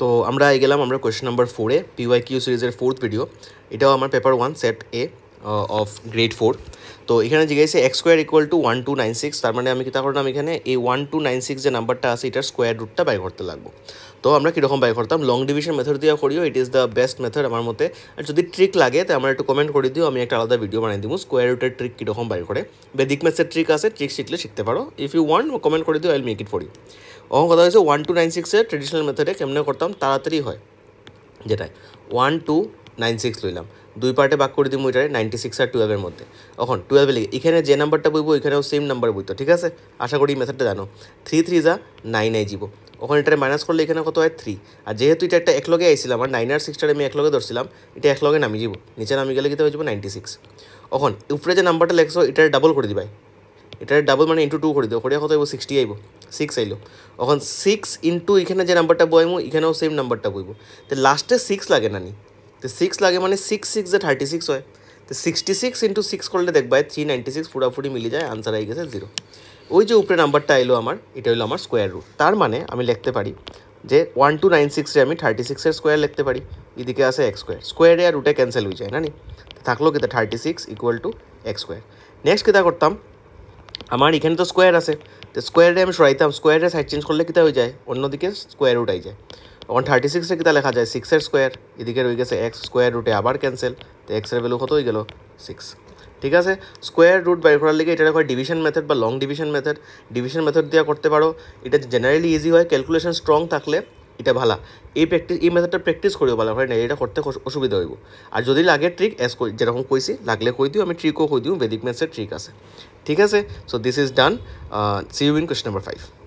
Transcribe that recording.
তো আমরা গেলাম আমরা কোয়েশ্চেন নাম্বার ফোরে পিওয়াই কিউ সিরিজের ফোর্থ ভিডিও এটাও আমার paper one set A of grade four তো এখানে জিজ্ঞাসা X square equal to one two nine six তার মানে আমি কি তা করলাম এখানে এই ওয়ান টু নাইন সিক্স যে নাম্বারটা আছে এটার স্কোয়ার রুটটা বাই করতে লাগবো তো আমরা কীরকম বাই করতাম লং ডিভিশন মেথড দিয়ে করিও it is the best method আমার মতে আর যদি ট্রিক লাগে তো আমার একটু কমেন্ট করে দিও আমি একটা আলাদা ভিডিও বানিয়ে দিব স্কোয়ার রুটের ট্রিক কীরকম বাই করে বেদিক ম্যাথের ট্রিক আছে ট্রিক শিখলে শিখতে পারো ইফ ইউ ওয়ান্ট কমেন্ট করে দিও আইল মেক ইট ফর ইউ অঙ্ক কথা হয়েছে ওয়ান টু নাইন সিক্সের ট্রেডিশনাল মেথডে কেমনে করতাম তাড়াতাড়ি হয় যেটাই ওয়ান টু নাইন সিক্স লইলাম দুই পার্টে বাক করে দিব ওইটারে নাইনটি সিক্স আর টুয়েলভের মধ্যে এখন টুয়েলভে লিখে এখানে যে নাম্বারটা বইবো এখানেও সেম নাম্বার বইতো ঠিক আছে আশা করি এই মেথডটা জানো থ্রি থ্রি যা নাইন আই জীব ওখানে এটারে মাইনাস করলে এখানে কত হয় থ্রি আর যেহেতু এটা একটা একলগে আইছিলাম আর নাইন আর সিক্সটারে আমি একলগে ধরছিলাম এটা একলগে নামি যাব নিচে নামি গেলে কিন্তু হয়ে যাবো নাইনটি সিক্স এখন উপরে যে নাম্বারটা লেখছো এটার ডাবল করে দিবাই এটা ডাবল মানে ইন্টু টু করে দেবো করিয়া কত আইব সিক্সটি আইব সিক্স আইলো এখন সিক্স ইন্টু এখানে যে নাম্বারটা বইব এখানেও সেম নাম্বারটা বইব তো লাস্টে সিক্স লাগে নানি তো সিক্স লাগে মানে সিক্স সিক্স যে থার্টি সিক্স হয় তো সিক্সটি সিক্স ইন্টু সিক্স করলে দেখবাই থ্রি নাইনটি সিক্স পুরাপুরি মিলে যায় আনসার আই গেছে জিরো ওই যে উপরে নাম্বারটা এলো আমার এটা হলো আমার স্কোয়ার রুট তার মানে আমি লিখতে পারি যে ওয়ান টু নাইন সিক্সে আমি থার্টি সিক্সের স্কোয়ার লিখতে পারি এদিকে আছে এক স্কোয়ার স্কোয়ারে আর রুটে ক্যান্সেল হয়ে যায় না নি থাকলো কিন্তু থার্টি সিক্স ইকুয়াল টু এক স্কোয়ার নেক্সট কীটা করতাম আমার এখানে তো স্কোয়ার আছে তো স্কোয়ারে আমি সরাইতাম স্কোয়ারে সাইড চেঞ্জ করলে কিতা হয়ে যায় অন্যদিকে স্কোয়ার রুট আই যায় তখন থার্টি সিক্সে কিতা লেখা যায় সিক্সের স্কোয়ার এদিকে রয়ে গেছে এক্স স্কোয়ার রুটে আবার ক্যান্সেল তো এক্সের ভ্যালু কত হয়ে গেল সিক্স ঠিক আছে স্কোয়ার রুট বের করার লিগে এটা হয় ডিভিশন মেথড বা long division method division method দিয়ে করতে পারো এটা জেনারেলি ইজি হয় ক্যালকুলেশন স্ট্রং থাকলে এটা ভালা এই প্র্যাকটিস এই মেথডটা প্র্যাকটিস করিও ভালো হয় না এটা করতে অসুবিধা হইব আর যদি লাগে ট্রিক এস যেরকম কইছি লাগলে কই দিও আমি ট্রিকও কই দিও বেদিক ম্যাথসের ট্রিক আছে ठीक है so this is done see you in question number five